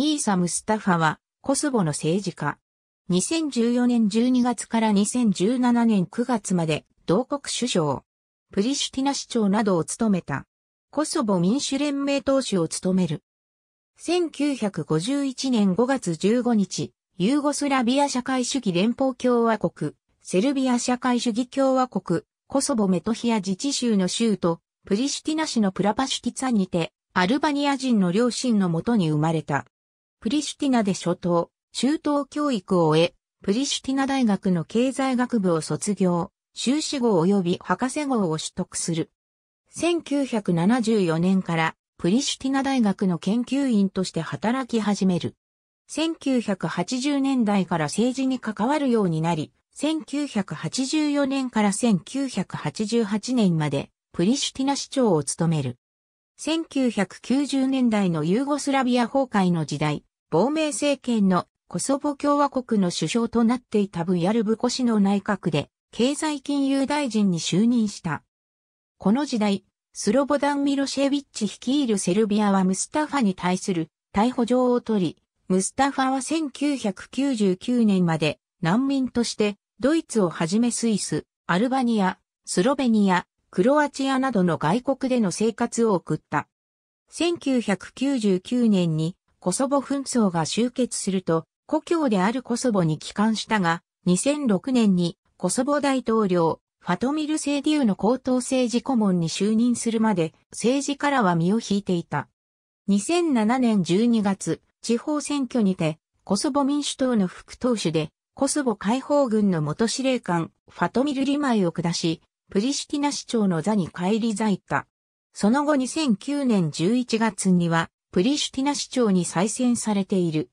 イーサ・ムスタファは、コソボの政治家。2014年12月から2017年9月まで、同国首相、プリシュティナ市長などを務めた。コソボ民主連盟党首を務める。1951年5月15日、ユーゴスラビア社会主義連邦共和国、セルビア社会主義共和国、コソボメトヒア自治州の州都、プリシュティナ市のプラパシュティツァにて、アルバニア人の両親のもとに生まれた。プリシュティナで初等、中等教育を終え、プリシュティナ大学の経済学部を卒業、修士号及び博士号を取得する。1974年からプリシュティナ大学の研究員として働き始める。1980年代から政治に関わるようになり、1984年から1988年までプリシュティナ市長を務める。1990年代のユーゴスラビア崩壊の時代、亡命政権のコソボ共和国の首相となっていたブヤルブコ氏の内閣で経済金融大臣に就任した。この時代、スロボダン・ミロシェビッチ率いるセルビアはムスタファに対する逮捕状を取り、ムスタファは1999年まで難民としてドイツをはじめスイス、アルバニア、スロベニア、クロアチアなどの外国での生活を送った。1999年にコソボ紛争が終結すると、故郷であるコソボに帰還したが、2006年にコソボ大統領、ファトミル・セーディウの高等政治顧問に就任するまで、政治からは身を引いていた。2007年12月、地方選挙にて、コソボ民主党の副党首で、コソボ解放軍の元司令官、ファトミル・リマイを下し、プリシティナ市長の座に返り咲いた。その後2009年11月には、プリシュティナ市長に再選されている。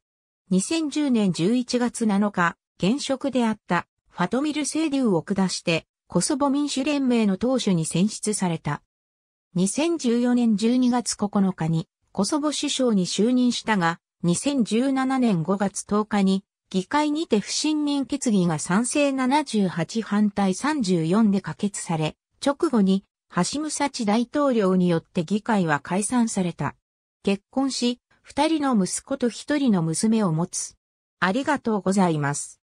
2010年11月7日、現職であったファトミル・セーデューを下して、コソボ民主連盟の党首に選出された。2014年12月9日にコソボ首相に就任したが、2017年5月10日に議会にて不信任決議が賛成78反対34で可決され、直後にハシムサチ大統領によって議会は解散された。結婚し、二人の息子と一人の娘を持つ。ありがとうございます。